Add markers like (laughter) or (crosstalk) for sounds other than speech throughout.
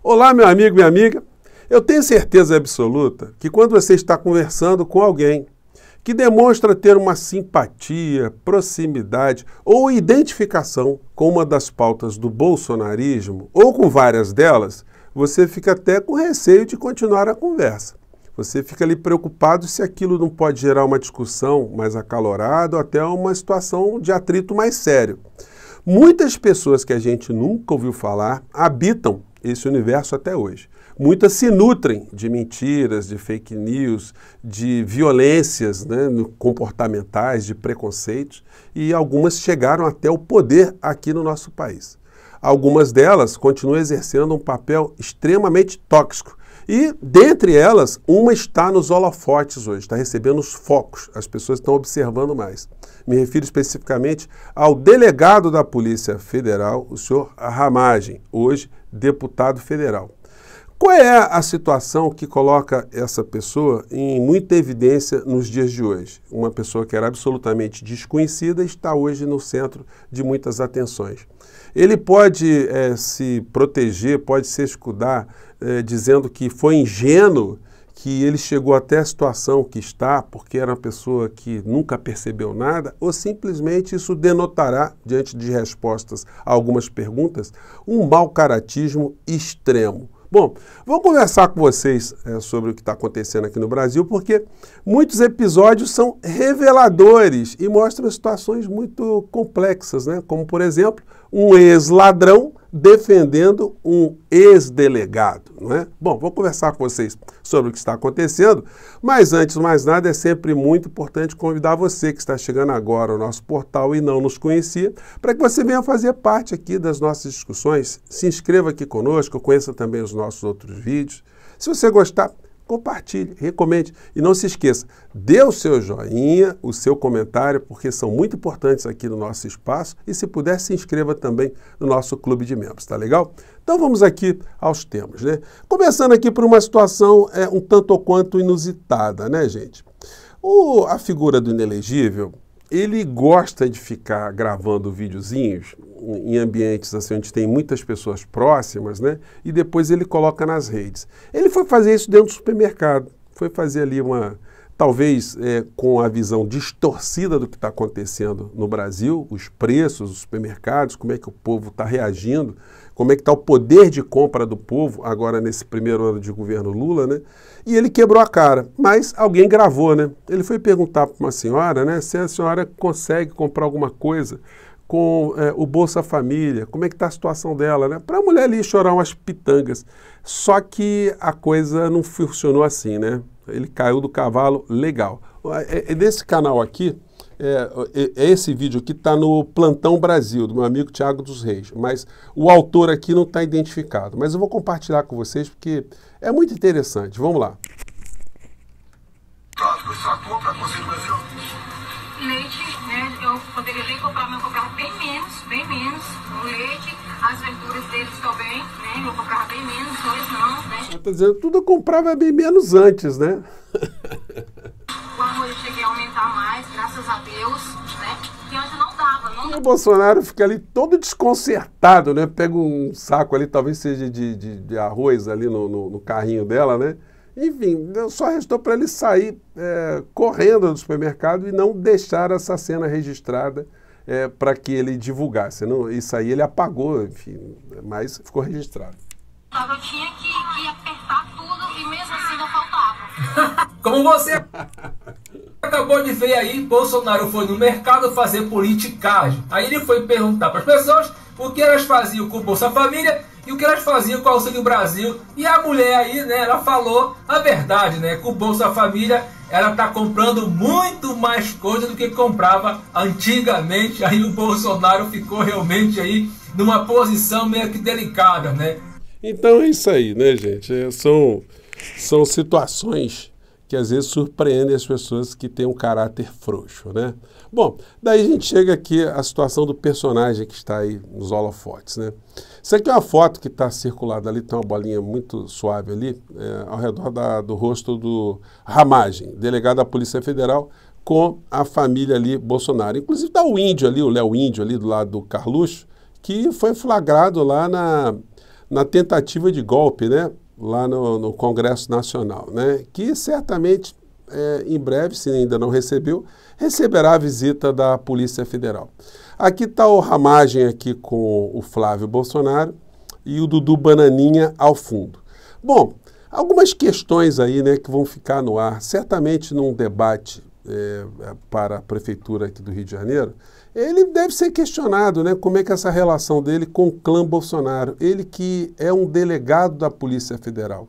Olá, meu amigo, minha amiga. Eu tenho certeza absoluta que quando você está conversando com alguém que demonstra ter uma simpatia, proximidade ou identificação com uma das pautas do bolsonarismo ou com várias delas, você fica até com receio de continuar a conversa. Você fica ali preocupado se aquilo não pode gerar uma discussão mais acalorada ou até uma situação de atrito mais sério. Muitas pessoas que a gente nunca ouviu falar habitam esse universo até hoje. Muitas se nutrem de mentiras, de fake news, de violências né, comportamentais, de preconceitos, e algumas chegaram até o poder aqui no nosso país. Algumas delas continuam exercendo um papel extremamente tóxico. E, dentre elas, uma está nos holofotes hoje, está recebendo os focos, as pessoas estão observando mais. Me refiro especificamente ao delegado da Polícia Federal, o senhor Ramagem, hoje deputado federal. Qual é a situação que coloca essa pessoa em muita evidência nos dias de hoje? Uma pessoa que era absolutamente desconhecida está hoje no centro de muitas atenções. Ele pode é, se proteger, pode se escudar, é, dizendo que foi ingênuo que ele chegou até a situação que está porque era uma pessoa que nunca percebeu nada, ou simplesmente isso denotará, diante de respostas a algumas perguntas, um mau caratismo extremo. Bom, vou conversar com vocês é, sobre o que está acontecendo aqui no Brasil, porque muitos episódios são reveladores e mostram situações muito complexas, né? como, por exemplo, um ex-ladrão defendendo um ex-delegado, não é? Bom, vou conversar com vocês sobre o que está acontecendo, mas antes de mais nada é sempre muito importante convidar você que está chegando agora ao nosso portal e não nos conhecia, para que você venha fazer parte aqui das nossas discussões, se inscreva aqui conosco, conheça também os nossos outros vídeos. Se você gostar, compartilhe, recomende. E não se esqueça, dê o seu joinha, o seu comentário, porque são muito importantes aqui no nosso espaço. E se puder, se inscreva também no nosso clube de membros, tá legal? Então vamos aqui aos temas, né? Começando aqui por uma situação é, um tanto ou quanto inusitada, né, gente? O, a figura do inelegível ele gosta de ficar gravando videozinhos em ambientes assim onde tem muitas pessoas próximas, né? E depois ele coloca nas redes. Ele foi fazer isso dentro do supermercado, foi fazer ali uma talvez é, com a visão distorcida do que está acontecendo no Brasil, os preços, os supermercados, como é que o povo está reagindo como é que está o poder de compra do povo agora nesse primeiro ano de governo Lula, né? E ele quebrou a cara, mas alguém gravou, né? Ele foi perguntar para uma senhora, né, se a senhora consegue comprar alguma coisa com é, o Bolsa Família, como é que está a situação dela, né? Para a mulher ali chorar umas pitangas. Só que a coisa não funcionou assim, né? Ele caiu do cavalo legal. É, é, é desse canal aqui, é, é, é esse vídeo que está no Plantão Brasil, do meu amigo Tiago dos Reis, mas o autor aqui não está identificado. Mas eu vou compartilhar com vocês porque é muito interessante. Vamos lá. Leite, né? Eu poderia bem comprar, mas eu comprava bem menos, bem menos. O leite, as verduras deles também, né? Eu comprava bem menos, hoje não, né? tá dizendo, tudo eu comprava bem menos antes, né? (laughs) graças a Deus, né? não dava. Não... O Bolsonaro fica ali todo desconcertado, né? Pega um saco ali, talvez seja de, de, de arroz ali no, no, no, carrinho dela, né? Enfim, só restou para ele sair é, correndo do supermercado e não deixar essa cena registrada é, para que ele divulgasse. Não, isso aí ele apagou, enfim, mas ficou registrado. Eu tinha que, que apertar tudo e mesmo assim não faltava. (laughs) Como você! (laughs) acabou de ver aí, Bolsonaro foi no mercado fazer politicagem. Aí ele foi perguntar para as pessoas o que elas faziam com o Bolsa Família e o que elas faziam com o Auxílio Brasil. E a mulher aí, né, ela falou a verdade, né, com o Bolsa Família ela tá comprando muito mais coisa do que comprava antigamente. Aí o Bolsonaro ficou realmente aí numa posição meio que delicada, né? Então é isso aí, né, gente? É, são, são situações que às vezes surpreendem as pessoas que têm um caráter frouxo, né? Bom, daí a gente chega aqui à situação do personagem que está aí nos holofotes, né? Isso aqui é uma foto que está circulada ali, tem uma bolinha muito suave ali, é, ao redor da, do rosto do Ramagem, delegado da Polícia Federal, com a família ali Bolsonaro. Inclusive está o índio ali, o Léo Índio ali do lado do Carluxo, que foi flagrado lá na, na tentativa de golpe, né? lá no, no Congresso Nacional, né? que certamente é, em breve, se ainda não recebeu, receberá a visita da Polícia Federal. Aqui está o Ramagem aqui com o Flávio Bolsonaro e o Dudu Bananinha ao fundo. Bom, algumas questões aí né, que vão ficar no ar, certamente num debate é, para a prefeitura aqui do Rio de Janeiro, ele deve ser questionado, né? Como é que é essa relação dele com o clã Bolsonaro? Ele que é um delegado da Polícia Federal.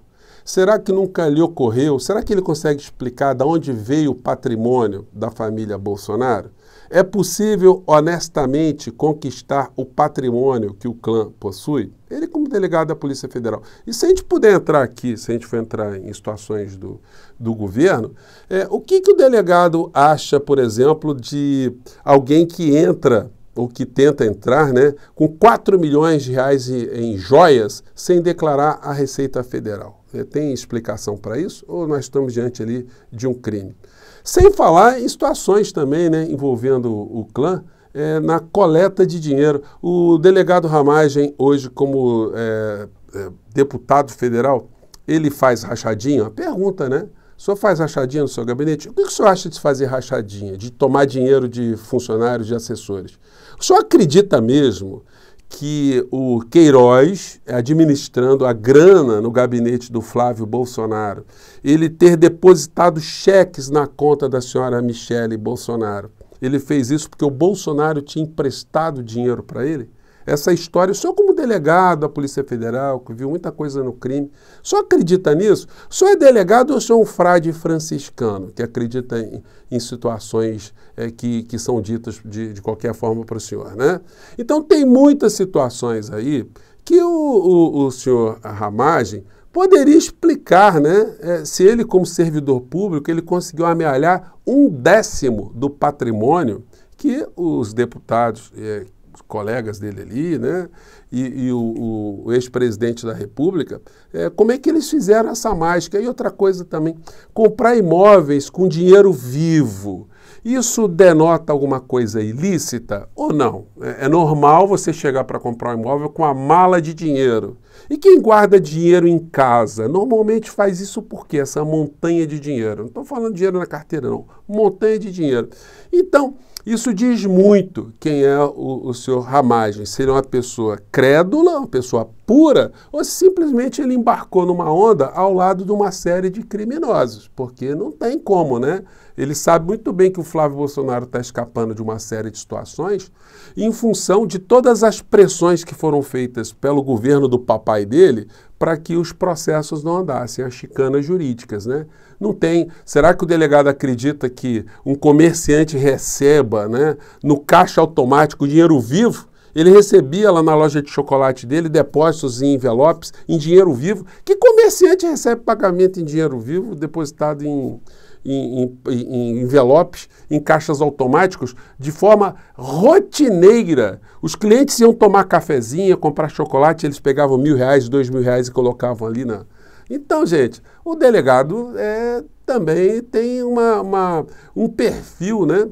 Será que nunca lhe ocorreu? Será que ele consegue explicar de onde veio o patrimônio da família Bolsonaro? É possível honestamente conquistar o patrimônio que o clã possui? Ele, como delegado da Polícia Federal. E se a gente puder entrar aqui, se a gente for entrar em situações do, do governo, é, o que, que o delegado acha, por exemplo, de alguém que entra ou que tenta entrar né, com 4 milhões de reais em, em joias sem declarar à Receita Federal? Tem explicação para isso? Ou nós estamos diante ali de um crime? Sem falar em situações também né, envolvendo o clã, é, na coleta de dinheiro. O delegado Ramagem, hoje como é, é, deputado federal, ele faz rachadinha? pergunta, né? O senhor faz rachadinha no seu gabinete? O que o senhor acha de fazer rachadinha, de tomar dinheiro de funcionários, de assessores? O senhor acredita mesmo que o Queiroz, administrando a grana no gabinete do Flávio Bolsonaro, ele ter depositado cheques na conta da senhora Michele Bolsonaro, ele fez isso porque o Bolsonaro tinha emprestado dinheiro para ele? essa história. O senhor, como delegado da Polícia Federal, que viu muita coisa no crime, só acredita nisso? O senhor é delegado ou o senhor é um frade franciscano, que acredita em, em situações é, que, que são ditas de, de qualquer forma para o senhor, né? Então, tem muitas situações aí que o, o, o senhor Ramagem poderia explicar né, é, se ele, como servidor público, ele conseguiu amealhar um décimo do patrimônio que os deputados é, colegas dele ali, né? E, e o, o ex-presidente da República, é, como é que eles fizeram essa mágica? E outra coisa também, comprar imóveis com dinheiro vivo. Isso denota alguma coisa ilícita ou não? É, é normal você chegar para comprar um imóvel com a mala de dinheiro. E quem guarda dinheiro em casa normalmente faz isso porque essa montanha de dinheiro. Não estou falando dinheiro na carteira, não. Montanha de dinheiro. Então, isso diz muito quem é o, o senhor Ramagem. Se ele é uma pessoa crédula, uma pessoa pura, ou simplesmente ele embarcou numa onda ao lado de uma série de criminosos. Porque não tem como, né? Ele sabe muito bem que o Flávio Bolsonaro está escapando de uma série de situações em função de todas as pressões que foram feitas pelo governo do papai pai dele para que os processos não andassem, as chicanas jurídicas, né? Não tem. Será que o delegado acredita que um comerciante receba, né, no caixa automático dinheiro vivo? Ele recebia lá na loja de chocolate dele depósitos em envelopes em dinheiro vivo. Que comerciante recebe pagamento em dinheiro vivo depositado em em, em, em envelopes, em caixas automáticos, de forma rotineira. Os clientes iam tomar cafezinha, comprar chocolate, eles pegavam mil reais, dois mil reais e colocavam ali na. Então, gente, o delegado é, também tem uma, uma, um perfil né,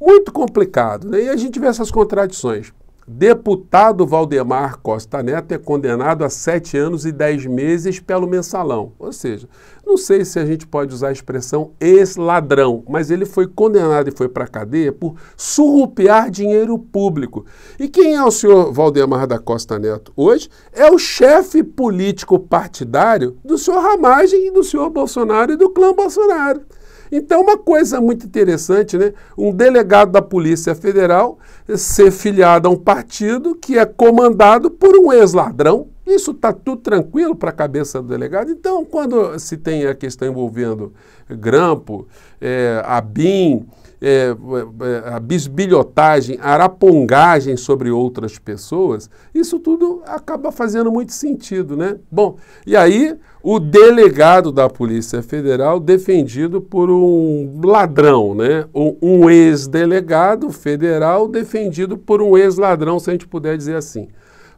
muito complicado. Né? E a gente vê essas contradições. Deputado Valdemar Costa Neto é condenado a sete anos e dez meses pelo mensalão. Ou seja, não sei se a gente pode usar a expressão ex-ladrão, mas ele foi condenado e foi para a cadeia por surrupiar dinheiro público. E quem é o senhor Valdemar da Costa Neto hoje? É o chefe político partidário do senhor Ramagem e do senhor Bolsonaro e do clã Bolsonaro. Então, uma coisa muito interessante, né? Um delegado da Polícia Federal ser filiado a um partido que é comandado por um ex-ladrão. Isso está tudo tranquilo para a cabeça do delegado. Então, quando se tem a questão envolvendo Grampo, é, Abin, é, é, é, a bisbilhotagem, a arapongagem sobre outras pessoas, isso tudo acaba fazendo muito sentido, né? Bom, e aí o delegado da Polícia Federal defendido por um ladrão, né? Um, um ex-delegado federal defendido por um ex-ladrão, se a gente puder dizer assim.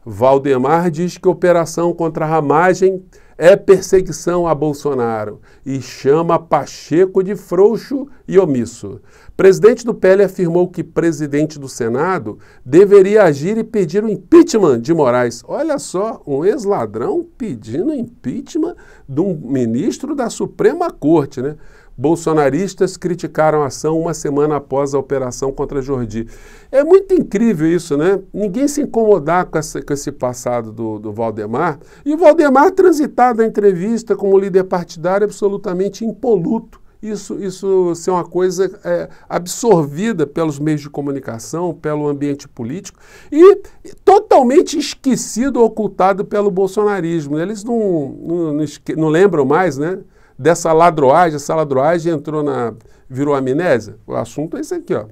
Valdemar diz que operação contra a ramagem é perseguição a Bolsonaro e chama Pacheco de frouxo e omisso. Presidente do PL afirmou que presidente do Senado deveria agir e pedir o impeachment de Moraes. Olha só, um ex-ladrão pedindo impeachment de um ministro da Suprema Corte, né? Bolsonaristas criticaram a ação uma semana após a operação contra Jordi. É muito incrível isso, né? Ninguém se incomodar com, essa, com esse passado do, do Valdemar. E o Valdemar transitar da entrevista como líder partidário absolutamente impoluto isso, isso ser uma coisa é, absorvida pelos meios de comunicação, pelo ambiente político e totalmente esquecido, ocultado pelo bolsonarismo. Eles não, não, não, não lembram mais, né? dessa ladroagem, essa ladroagem entrou na. virou amnésia? O assunto é esse aqui, ó.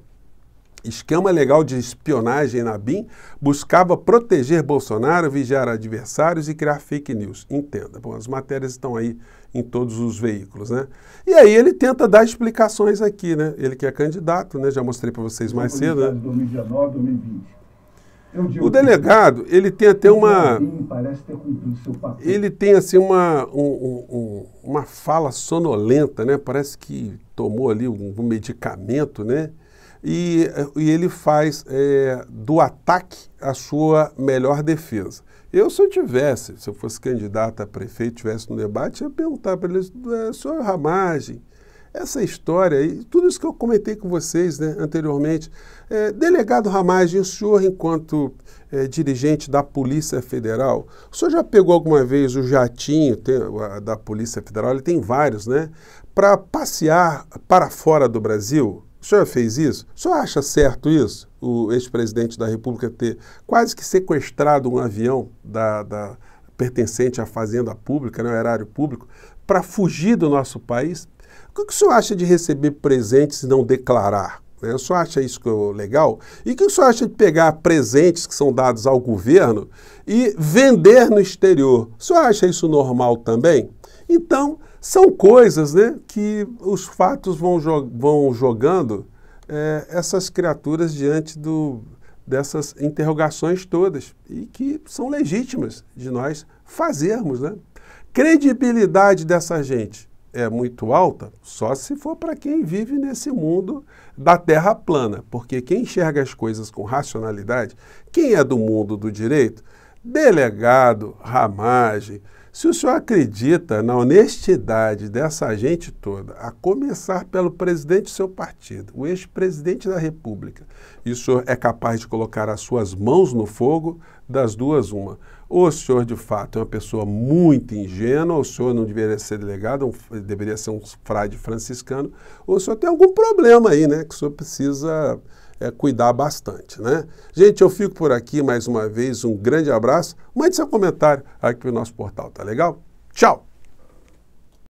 Esquema legal de espionagem na BIM buscava proteger Bolsonaro, vigiar adversários e criar fake news. Entenda. Bom, as matérias estão aí em todos os veículos, né? E aí ele tenta dar explicações aqui, né? Ele que é candidato, né? Já mostrei para vocês mais cedo, né? 2019, 2020. O delegado, ele tem até uma. É ele tem assim uma, um, um, uma fala sonolenta, né? Parece que tomou ali um, medicamento, né? E, e ele faz é, do ataque a sua melhor defesa. Eu, se eu tivesse, se eu fosse candidato a prefeito, tivesse no debate, ia perguntar para ele, é, senhor Ramagem, essa história, e tudo isso que eu comentei com vocês né, anteriormente, é, delegado Ramagem, o senhor, enquanto é, dirigente da Polícia Federal, o senhor já pegou alguma vez o jatinho tem, a, da Polícia Federal, ele tem vários, né? Para passear para fora do Brasil? O senhor fez isso? O senhor acha certo isso? O ex-presidente da República ter quase que sequestrado um avião da, da pertencente à fazenda pública, né, ao erário público, para fugir do nosso país? O que o senhor acha de receber presentes e não declarar? Né, o senhor acha isso é legal? E o que o senhor acha de pegar presentes que são dados ao governo e vender no exterior? O senhor acha isso normal também? Então, são coisas né, que os fatos vão, jo vão jogando é, essas criaturas diante do, dessas interrogações todas e que são legítimas de nós fazermos. Né? Credibilidade dessa gente é muito alta só se for para quem vive nesse mundo da terra plana, porque quem enxerga as coisas com racionalidade, quem é do mundo do direito, delegado, ramagem, se o senhor acredita na honestidade dessa gente toda, a começar pelo presidente do seu partido, o ex-presidente da República, e o senhor é capaz de colocar as suas mãos no fogo, das duas, uma. Ou o senhor, de fato, é uma pessoa muito ingênua, ou o senhor não deveria ser delegado, um, deveria ser um frade franciscano, ou o senhor tem algum problema aí, né, que o senhor precisa é, cuidar bastante, né? Gente, eu fico por aqui mais uma vez. Um grande abraço. Mande seu comentário aqui no nosso portal, tá legal? Tchau!